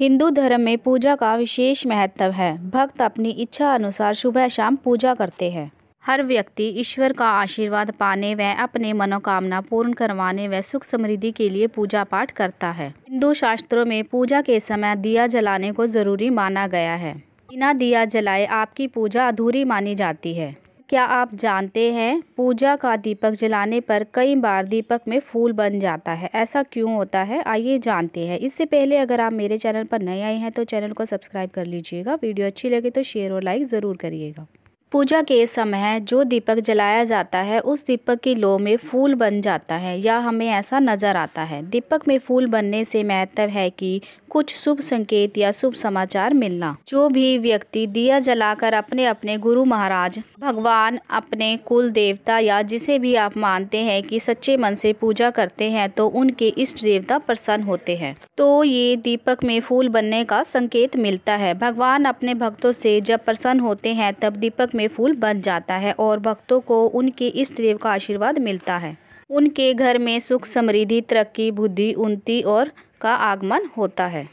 हिंदू धर्म में पूजा का विशेष महत्व है भक्त अपनी इच्छा अनुसार सुबह शाम पूजा करते हैं हर व्यक्ति ईश्वर का आशीर्वाद पाने व अपने मनोकामना पूर्ण करवाने व सुख समृद्धि के लिए पूजा पाठ करता है हिंदू शास्त्रों में पूजा के समय दिया जलाने को जरूरी माना गया है बिना दिया जलाए आपकी पूजा अधूरी मानी जाती है क्या आप जानते हैं पूजा का दीपक जलाने पर कई बार दीपक में फूल बन जाता है ऐसा क्यों होता है आइए जानते हैं इससे पहले अगर आप मेरे चैनल पर नए आए हैं तो चैनल को सब्सक्राइब कर लीजिएगा वीडियो अच्छी लगे तो शेयर और लाइक ज़रूर करिएगा पूजा के समय जो दीपक जलाया जाता है उस दीपक की लो में फूल बन जाता है या हमें ऐसा नज़र आता है दीपक में फूल बनने से महत्व है कि कुछ शुभ संकेत या शुभ समाचार मिलना जो भी व्यक्ति दिया जलाकर अपने अपने गुरु महाराज भगवान अपने कुल देवता या जिसे भी आप मानते हैं कि सच्चे मन से पूजा करते हैं तो उनके इष्ट देवता प्रसन्न होते हैं तो ये दीपक में फूल बनने का संकेत मिलता है भगवान अपने भक्तों से जब प्रसन्न होते हैं तब दीपक में फूल बन जाता है और भक्तों को उनके इष्ट देव का आशीर्वाद मिलता है उनके घर में सुख समृद्धि तरक्की बुद्धि उन्नति और का आगमन होता है